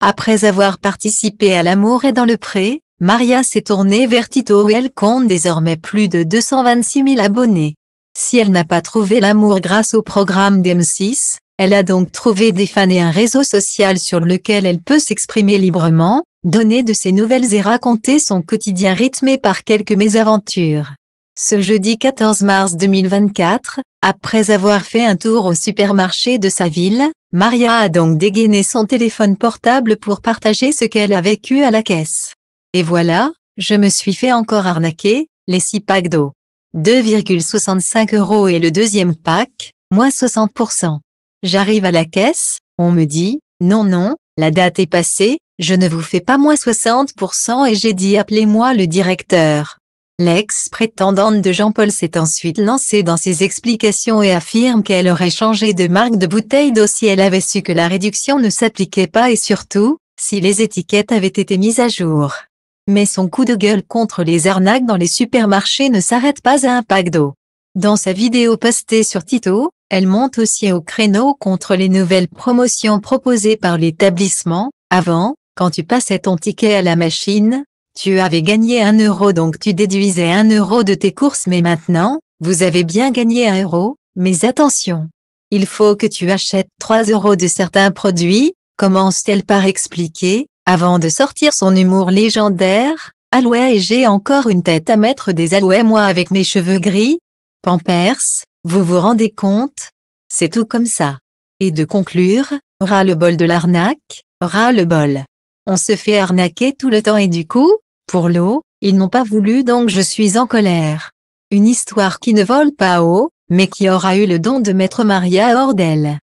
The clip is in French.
Après avoir participé à L'amour et dans le pré, Maria s'est tournée vers Tito et elle compte désormais plus de 226 000 abonnés. Si elle n'a pas trouvé l'amour grâce au programme d'M6, elle a donc trouvé des fans et un réseau social sur lequel elle peut s'exprimer librement, donner de ses nouvelles et raconter son quotidien rythmé par quelques mésaventures. Ce jeudi 14 mars 2024, après avoir fait un tour au supermarché de sa ville, Maria a donc dégainé son téléphone portable pour partager ce qu'elle a vécu à la caisse. Et voilà, je me suis fait encore arnaquer, les six packs d'eau. 2,65 euros et le deuxième pack, moins 60%. J'arrive à la caisse, on me dit, non non, la date est passée, je ne vous fais pas moins 60% et j'ai dit appelez-moi le directeur. L'ex-prétendante de Jean-Paul s'est ensuite lancée dans ses explications et affirme qu'elle aurait changé de marque de bouteille d'eau si elle avait su que la réduction ne s'appliquait pas et surtout, si les étiquettes avaient été mises à jour. Mais son coup de gueule contre les arnaques dans les supermarchés ne s'arrête pas à un pack d'eau. Dans sa vidéo postée sur Tito, elle monte aussi au créneau contre les nouvelles promotions proposées par l'établissement. Avant, quand tu passais ton ticket à la machine, tu avais gagné 1 euro donc tu déduisais 1 euro de tes courses mais maintenant, vous avez bien gagné 1 euro, mais attention. Il faut que tu achètes 3 euros de certains produits, commence-t-elle par expliquer, avant de sortir son humour légendaire, Alouais et j'ai encore une tête à mettre des alouais moi avec mes cheveux gris. Pampers, vous vous rendez compte C'est tout comme ça. Et de conclure, ras le bol de l'arnaque, ras le bol. On se fait arnaquer tout le temps et du coup, pour l'eau, ils n'ont pas voulu donc je suis en colère. Une histoire qui ne vole pas haut, mais qui aura eu le don de mettre Maria hors d'elle.